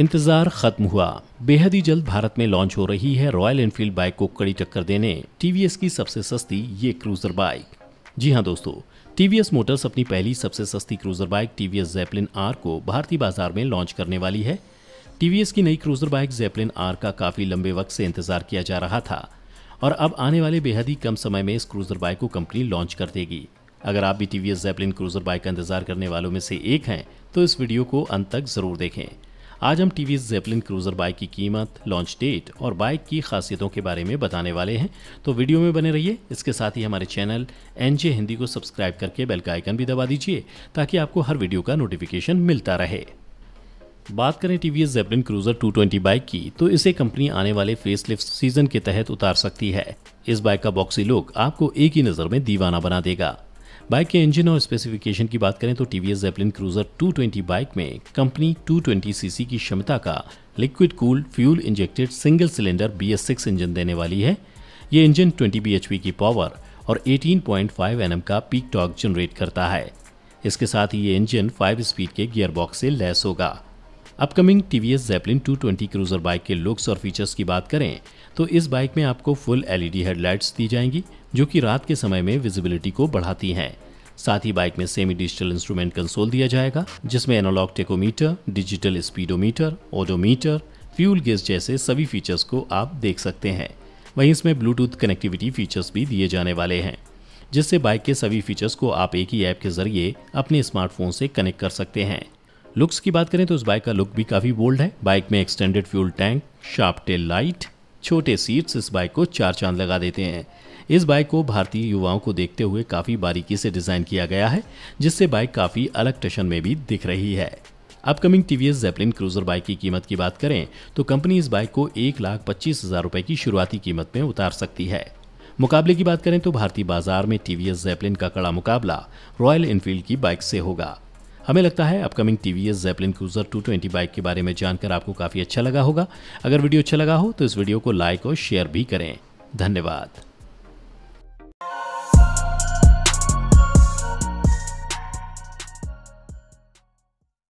इंतजार खत्म हुआ बेहद ही जल्द भारत में लॉन्च हो रही है रॉयल एनफील्ड बाइक को कड़ी टक्कर देने टीवीएस की सबसे सस्ती ये क्रूजर बाइक जी हाँ दोस्तों टीवीएस मोटर्स अपनी पहली सबसे सस्ती cruiser bike TVS Zeppelin R को भारतीय बाजार में लॉन्च करने वाली है टीवीएस की नई क्रूजर बाइक जैपलिन आर का काफी लंबे वक्त से इंतजार किया जा रहा था और अब आने वाले बेहद ही कम समय में इस क्रूजर बाइक को कंपनी लॉन्च कर देगी अगर आप भी टीवीएस जैपलिन क्रूजर बाइक का इंतजार करने वालों में से एक हैं तो इस वीडियो को अंत तक जरूर देखें आज हम टीवी जेपलिन क्रूजर बाइक की कीमत लॉन्च डेट और बाइक की खासियतों के बारे में बताने वाले हैं तो वीडियो में बने रहिए इसके साथ ही हमारे चैनल एन हिंदी को सब्सक्राइब करके बेल का आइकन भी दबा दीजिए ताकि आपको हर वीडियो का नोटिफिकेशन मिलता रहे बात करें T V S Zeppelin cruiser 220 bike की तो इसे कंपनी आने वाले फेसलिफ्ट सीजन के तहत उतार सकती है इस बाइक का बॉक्सी लुक आपको एक ही नज़र में दीवाना बना देगा बाइक के इंजन और स्पेसिफिकेशन की बात करें तो टीवीएस जेपलिन क्रूजर 220 बाइक में कंपनी 220 सीसी की क्षमता का liquid cool fuel injected single cylinder B engine देने वाली है ये इंजन 20 bhp की पावर और 18.5 पॉइंट का पीक टॉक जनरेट करता है इसके साथ ही ये इंजन 5 स्पीड के गियरबॉक्स से लैस होगा upcoming T V S Zeppelin two twenty cruiser bike के लुक्स और फीचर्स की बात करें तो इस बाइक में आपको फुल एलईडी हेडलाइट्स दी जाएंगी जो कि रात के समय में विजिबिलिटी को बढ़ाती हैं साथ ही बाइक में सेमी डिजिटल इंस्ट्रूमेंट कंसोल दिया जाएगा जिसमें analogue tachometer digital speedometer odometer fuel gauge जैसे सभी फीचर्स को आप देख सकते हैं वहीं इसमें ब्लूटूथ कनेक्टिविटी फीचर्स भी दिए जाने वाले हैं जिससे बाइक के सभी फीचर्स को आप एक ही ऐप के जरिए अपने स्मार्टफोन से कनेक्ट कर सकते हैं लुक्स की बात करें तो इस बाइक का लुक भी काफ़ी बोल्ड है बाइक में extended fuel tank sharp tail light छोटे सीट्स इस बाइक को चार चांद लगा देते हैं इस बाइक को भारतीय युवाओं को देखते हुए काफ़ी बारीकी से डिज़ाइन किया गया है जिससे बाइक काफ़ी अलग टशन में भी दिख रही है upcoming TVS Zeppelin cruiser bike की कीमत की बात करें तो कंपनी इस बाइक को एक लाख पच्चीस हजार रुपये की शुरुआती कीमत में उतार सकती है मुकाबले की बात करें तो भारतीय बाजार में टीवीएस जेपलिन का कड़ा मुकाबला रॉयल इनफील्ड की बाइक से होगा हमें लगता है upcoming TVS Zeppelin cruiser 220 bike के बारे में जानकर आपको काफ़ी अच्छा लगा होगा अगर वीडियो अच्छा लगा हो तो इस वीडियो को लाइक और शेयर भी करें धन्यवाद